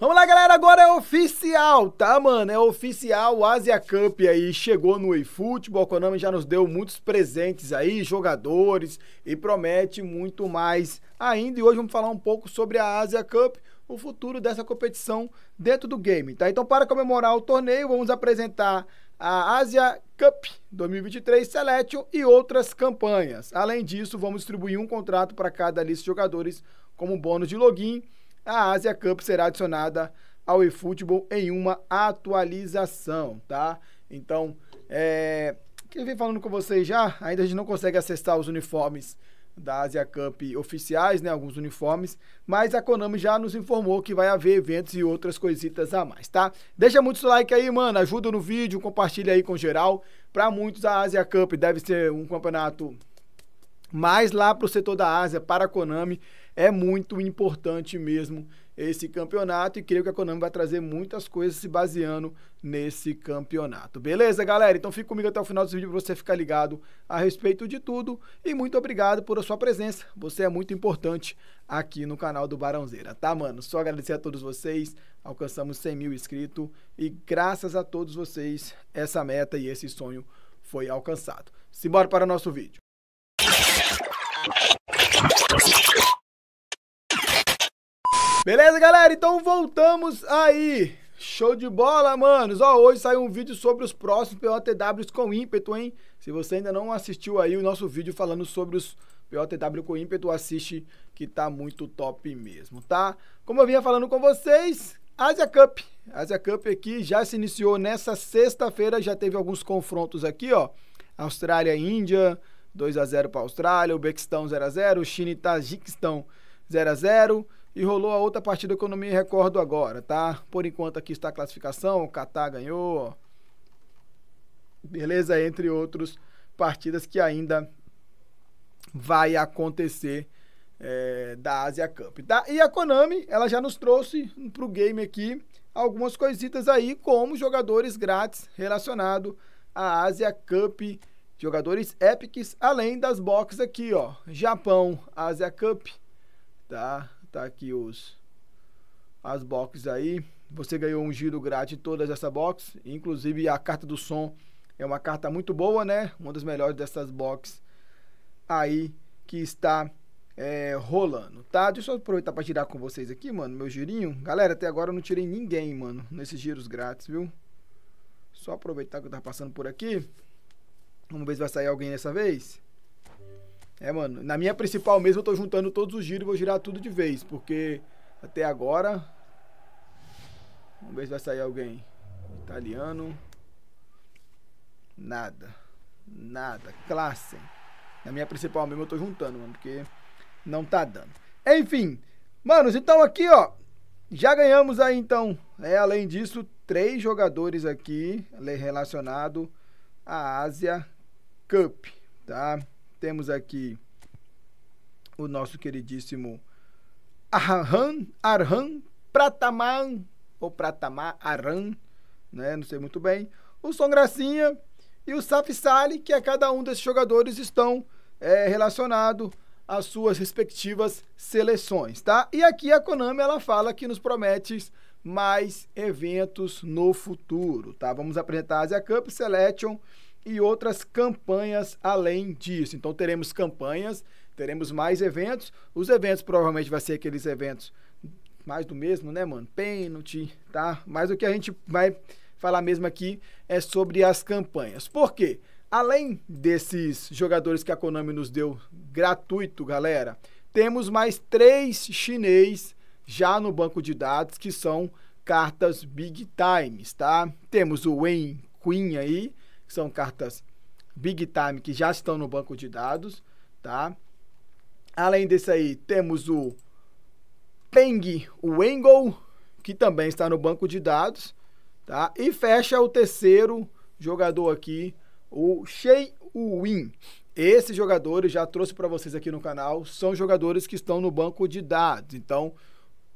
Vamos lá, galera, agora é oficial, tá, mano? É oficial, o Asia Cup aí chegou no eFootball, O Konami já nos deu muitos presentes aí, jogadores, e promete muito mais ainda. E hoje vamos falar um pouco sobre a Asia Cup, o futuro dessa competição dentro do game, tá? Então, para comemorar o torneio, vamos apresentar a Asia Cup 2023 Selection e outras campanhas. Além disso, vamos distribuir um contrato para cada lista de jogadores como bônus de login, a Asia Cup será adicionada ao eFootball em uma atualização, tá? Então, é... quem vem falando com vocês já, ainda a gente não consegue acessar os uniformes da Asia Cup oficiais, né, alguns uniformes, mas a Konami já nos informou que vai haver eventos e outras coisitas a mais, tá? Deixa muito like aí, mano, ajuda no vídeo, compartilha aí com geral. Para muitos a Asia Cup deve ser um campeonato mais lá pro setor da Ásia, para a Konami, é muito importante mesmo esse campeonato e creio que a Konami vai trazer muitas coisas se baseando nesse campeonato. Beleza, galera? Então fica comigo até o final desse vídeo para você ficar ligado a respeito de tudo e muito obrigado por a sua presença. Você é muito importante aqui no canal do Barãozeira, tá, mano? Só agradecer a todos vocês, alcançamos 100 mil inscritos e graças a todos vocês essa meta e esse sonho foi alcançado. Simbora para o nosso vídeo. Beleza, galera? Então voltamos aí. Show de bola, manos. Ó, hoje saiu um vídeo sobre os próximos POTWs com ímpeto, hein? Se você ainda não assistiu aí o nosso vídeo falando sobre os POTW com ímpeto, assiste que tá muito top mesmo, tá? Como eu vinha falando com vocês, Asia Cup. Asia Cup aqui já se iniciou nessa sexta-feira, já teve alguns confrontos aqui, ó. Austrália Índia, 2 a 0 para a Austrália, Uzbequistão 0 a 0, China e Tajiquistão 0 a 0. E rolou a outra partida que eu não me recordo agora, tá? Por enquanto aqui está a classificação, o Catar ganhou. Beleza? Entre outros partidas que ainda vai acontecer é, da Asia Cup. Tá? E a Konami, ela já nos trouxe para o game aqui algumas coisitas aí, como jogadores grátis relacionado à Asia Cup, jogadores épicos, além das boxes aqui, ó, Japão, Asia Cup, tá? Tá aqui os as boxes aí. Você ganhou um giro grátis em todas essas boxes, inclusive a carta do som é uma carta muito boa, né? Uma das melhores dessas boxes aí que está é, rolando, tá? Deixa eu aproveitar para girar com vocês aqui, mano, meu girinho. Galera, até agora eu não tirei ninguém, mano, nesses giros grátis, viu? Só aproveitar que eu tava passando por aqui. Vamos ver se vai sair alguém dessa vez. É, mano. Na minha principal mesmo, eu tô juntando todos os giros e vou girar tudo de vez, porque até agora. Vamos ver se vai sair alguém. Italiano. Nada. Nada. Classe. Na minha principal mesmo, eu tô juntando, mano, porque não tá dando. Enfim, manos, então aqui, ó. Já ganhamos aí, então. É, além disso, três jogadores aqui relacionado à Ásia Cup, tá? Temos aqui o nosso queridíssimo Arhan, Arhan Prataman, ou Pratamar Aran, né? não sei muito bem. O Gracinha e o Safisali, que a é cada um desses jogadores estão é, relacionados às suas respectivas seleções, tá? E aqui a Konami, ela fala que nos promete mais eventos no futuro, tá? Vamos apresentar a Asia Cup Selection e outras campanhas além disso. Então teremos campanhas, teremos mais eventos. Os eventos provavelmente vai ser aqueles eventos mais do mesmo, né, mano? Pênalti, tá? Mas o que a gente vai falar mesmo aqui é sobre as campanhas. Por quê? Além desses jogadores que a Konami nos deu gratuito, galera, temos mais três chinês já no banco de dados que são cartas big times, tá? Temos o Wen Queen aí, que são cartas big time que já estão no banco de dados, tá? Além desse aí, temos o Peng Wengo, que também está no banco de dados, tá? E fecha o terceiro jogador aqui, o Shei Win. Esses jogadores já trouxe para vocês aqui no canal, são jogadores que estão no banco de dados. Então,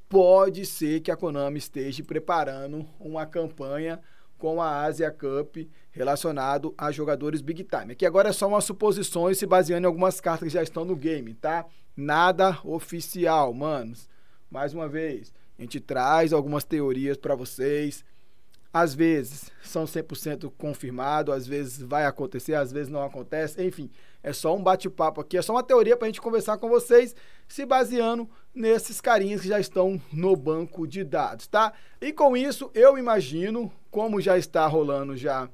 pode ser que a Konami esteja preparando uma campanha com a Asia Cup relacionado a jogadores big time. Aqui agora é só uma suposição e se baseando em algumas cartas que já estão no game, tá? Nada oficial, manos. Mais uma vez, a gente traz algumas teorias para vocês. Às vezes são 100% confirmado, às vezes vai acontecer, às vezes não acontece. Enfim, é só um bate-papo aqui, é só uma teoria para a gente conversar com vocês, se baseando nesses carinhas que já estão no banco de dados, tá? E com isso, eu imagino, como já está rolando já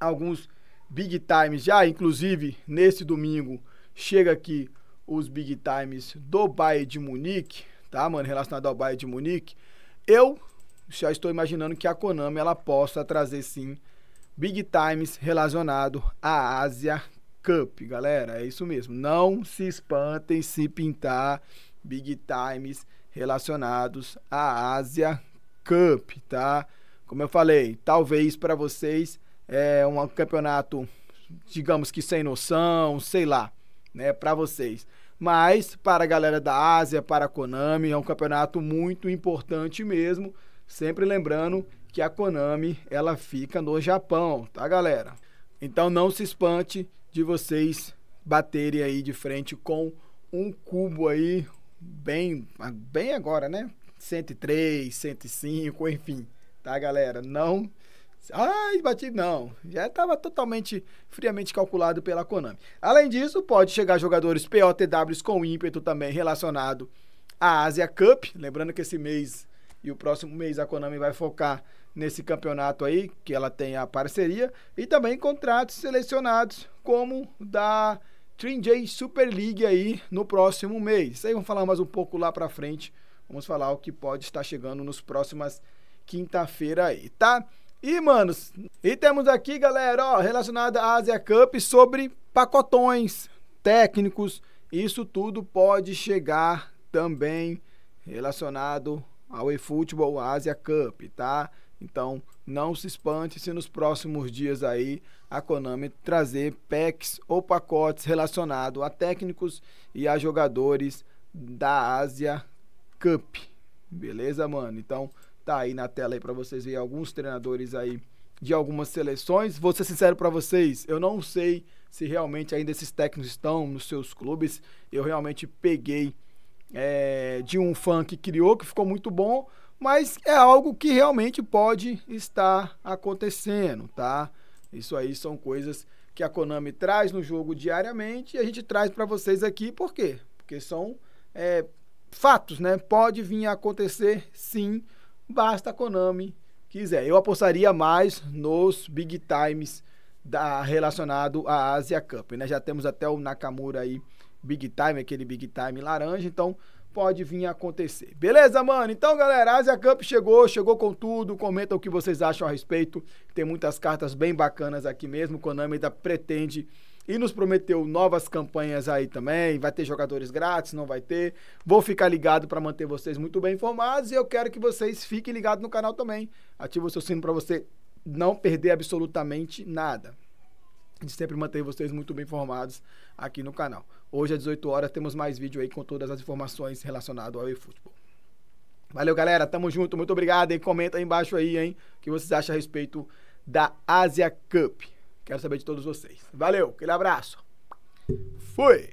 alguns big times já, inclusive nesse domingo chega aqui os big times do Bayern de Munique, tá, mano, relacionado ao Bayern de Munique. Eu já estou imaginando que a Konami ela possa trazer sim big times relacionado à Ásia Cup, galera. É isso mesmo. Não se espantem se pintar big times relacionados à Ásia Cup, tá? Como eu falei, talvez para vocês é um campeonato, digamos que sem noção, sei lá, né, para vocês. Mas para a galera da Ásia, para a Konami, é um campeonato muito importante mesmo, sempre lembrando que a Konami, ela fica no Japão, tá, galera? Então não se espante de vocês baterem aí de frente com um cubo aí, bem, bem agora, né? 103, 105, enfim, tá, galera? Não. Ai, bati, não. Já estava totalmente friamente calculado pela Konami. Além disso, pode chegar jogadores POTWs com ímpeto também relacionado à Asia Cup. Lembrando que esse mês e o próximo mês a Konami vai focar nesse campeonato aí, que ela tem a parceria. E também contratos selecionados, como da Stream J Super League aí no próximo mês. Isso aí vamos falar mais um pouco lá para frente. Vamos falar o que pode estar chegando nos próximas quinta-feira aí, tá? E, manos, e temos aqui, galera, ó, à Asia Cup sobre pacotões técnicos. Isso tudo pode chegar também relacionado ao eFootball Asia Cup, tá? Então, não se espante se nos próximos dias aí a Konami trazer packs ou pacotes relacionados a técnicos e a jogadores da Ásia Cup. Beleza, mano? Então, tá aí na tela aí para vocês verem alguns treinadores aí de algumas seleções. Vou ser sincero para vocês, eu não sei se realmente ainda esses técnicos estão nos seus clubes. Eu realmente peguei é, de um fã que criou, que ficou muito bom, mas é algo que realmente pode estar acontecendo, tá? Isso aí são coisas que a Konami traz no jogo diariamente e a gente traz para vocês aqui, por quê? Porque são é, fatos, né? Pode vir a acontecer, sim, basta a Konami quiser. Eu apostaria mais nos big times da, relacionado à Asia Cup, né? Já temos até o Nakamura aí big time, aquele big time laranja, então pode vir a acontecer. Beleza, mano? Então, galera, a Asia Cup chegou, chegou com tudo. Comenta o que vocês acham a respeito. Tem muitas cartas bem bacanas aqui mesmo. Konami ainda pretende e nos prometeu novas campanhas aí também. Vai ter jogadores grátis, não vai ter. Vou ficar ligado para manter vocês muito bem informados e eu quero que vocês fiquem ligados no canal também. Ativa o seu sino para você não perder absolutamente nada. De sempre manter vocês muito bem informados aqui no canal. Hoje às 18 horas temos mais vídeo aí com todas as informações relacionadas ao eFootball. Valeu, galera. Tamo junto. Muito obrigado. E comenta aí embaixo aí, hein, o que vocês acham a respeito da Asia Cup. Quero saber de todos vocês. Valeu. Aquele abraço. Fui.